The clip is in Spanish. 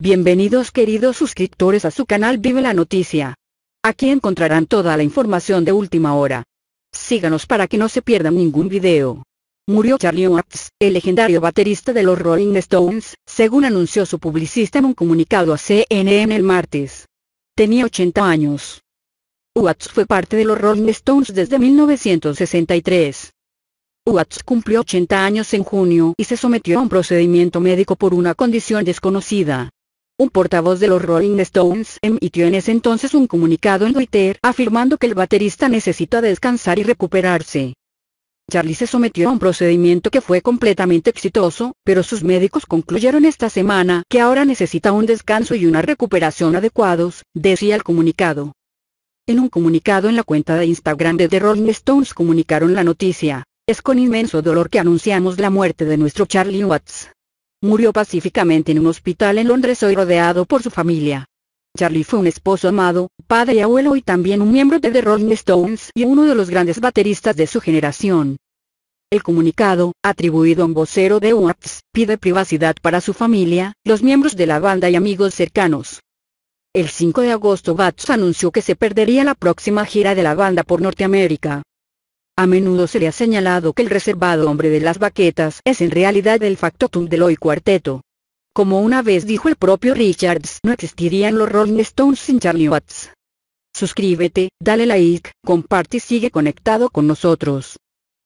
Bienvenidos queridos suscriptores a su canal Vive la Noticia. Aquí encontrarán toda la información de última hora. Síganos para que no se pierdan ningún video. Murió Charlie Watts, el legendario baterista de los Rolling Stones, según anunció su publicista en un comunicado a CNN el martes. Tenía 80 años. Watts fue parte de los Rolling Stones desde 1963. Watts cumplió 80 años en junio y se sometió a un procedimiento médico por una condición desconocida. Un portavoz de los Rolling Stones emitió en ese entonces un comunicado en Twitter afirmando que el baterista necesita descansar y recuperarse. Charlie se sometió a un procedimiento que fue completamente exitoso, pero sus médicos concluyeron esta semana que ahora necesita un descanso y una recuperación adecuados, decía el comunicado. En un comunicado en la cuenta de Instagram de The Rolling Stones comunicaron la noticia. Es con inmenso dolor que anunciamos la muerte de nuestro Charlie Watts. Murió pacíficamente en un hospital en Londres hoy rodeado por su familia. Charlie fue un esposo amado, padre y abuelo y también un miembro de The Rolling Stones y uno de los grandes bateristas de su generación. El comunicado, atribuido a un vocero de Watts, pide privacidad para su familia, los miembros de la banda y amigos cercanos. El 5 de agosto Watts anunció que se perdería la próxima gira de la banda por Norteamérica. A menudo se le ha señalado que el reservado hombre de las baquetas es en realidad el factotum del hoy cuarteto. Como una vez dijo el propio Richards, no existirían los Rolling Stones sin Charlie Watts. Suscríbete, dale like, comparte y sigue conectado con nosotros.